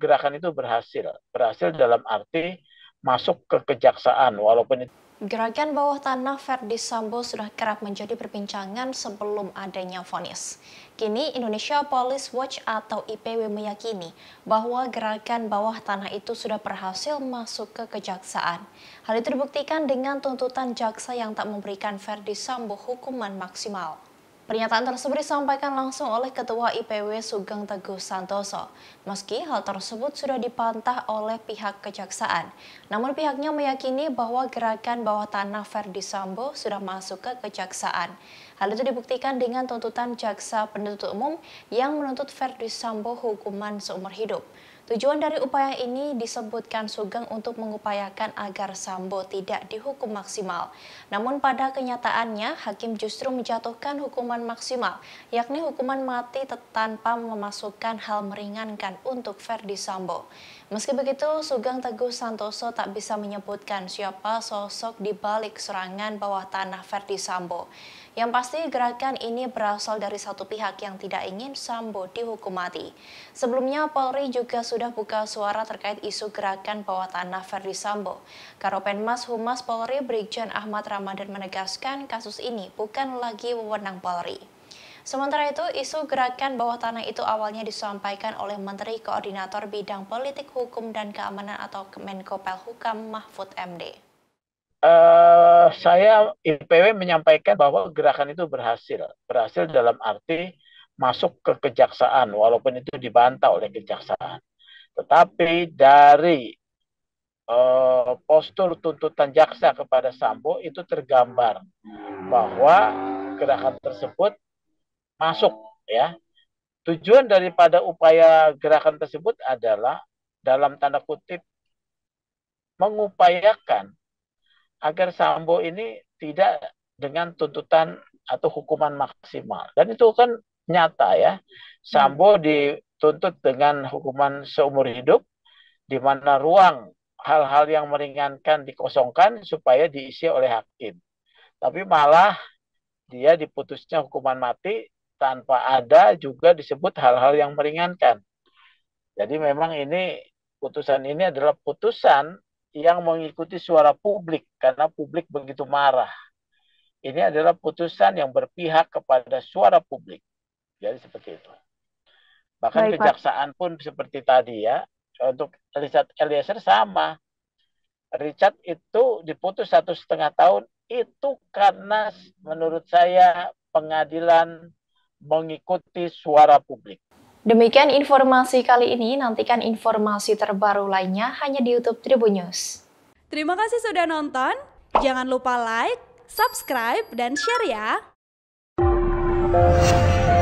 gerakan itu berhasil. Berhasil dalam arti masuk ke kejaksaan walaupun itu Gerakan bawah tanah Verdi Sambo sudah kerap menjadi perbincangan sebelum adanya vonis. Kini Indonesia Police Watch atau IPW meyakini bahwa gerakan bawah tanah itu sudah berhasil masuk ke kejaksaan. Hal itu dibuktikan dengan tuntutan jaksa yang tak memberikan Verdi Sambo hukuman maksimal. Pernyataan tersebut disampaikan langsung oleh Ketua IPW Sugeng Teguh Santoso. Meski hal tersebut sudah dipantah oleh pihak kejaksaan, namun pihaknya meyakini bahwa gerakan bawah tanah Verdi Sambo sudah masuk ke kejaksaan. Hal itu dibuktikan dengan tuntutan jaksa penuntut umum yang menuntut Verdi Sambo hukuman seumur hidup. Tujuan dari upaya ini disebutkan Sugeng untuk mengupayakan agar Sambo tidak dihukum maksimal. Namun pada kenyataannya, hakim justru menjatuhkan hukuman maksimal, yakni hukuman mati tanpa memasukkan hal meringankan untuk Verdi Sambo. Meski begitu, Sugeng Teguh Santoso tak bisa menyebutkan siapa sosok di balik serangan bawah tanah Verdi Sambo. Yang pasti gerakan ini berasal dari satu pihak yang tidak ingin Sambo dihukum mati. Sebelumnya Polri juga sudah buka suara terkait isu gerakan bawah tanah Ferdi Sambo. Karopenmas Humas Polri Brigjen Ahmad Ramadan menegaskan kasus ini bukan lagi wewenang Polri. Sementara itu, isu gerakan bawah tanah itu awalnya disampaikan oleh Menteri Koordinator Bidang Politik Hukum dan Keamanan atau Kemenko Pelhukam Mahfud MD. Eh, saya IPW menyampaikan bahwa gerakan itu berhasil, berhasil dalam arti masuk ke kejaksaan, walaupun itu dibantah oleh kejaksaan. Tetapi dari uh, postur tuntutan jaksa kepada Sambo itu tergambar bahwa gerakan tersebut masuk, ya. Tujuan daripada upaya gerakan tersebut adalah dalam tanda kutip mengupayakan agar Sambo ini tidak dengan tuntutan atau hukuman maksimal. Dan itu kan nyata ya. Sambo hmm. dituntut dengan hukuman seumur hidup di mana ruang hal-hal yang meringankan dikosongkan supaya diisi oleh hakim. Tapi malah dia diputusnya hukuman mati tanpa ada juga disebut hal-hal yang meringankan. Jadi memang ini putusan ini adalah putusan yang mengikuti suara publik karena publik begitu marah. Ini adalah putusan yang berpihak kepada suara publik. Jadi seperti itu. Bahkan Baik, kejaksaan Pak. pun seperti tadi ya. Untuk Richard Eliezer sama. Richard itu diputus satu setengah tahun itu karena menurut saya pengadilan mengikuti suara publik. Demikian informasi kali ini, nantikan informasi terbaru lainnya hanya di YouTube Tribun News. Terima kasih sudah nonton, jangan lupa like, subscribe, dan share ya!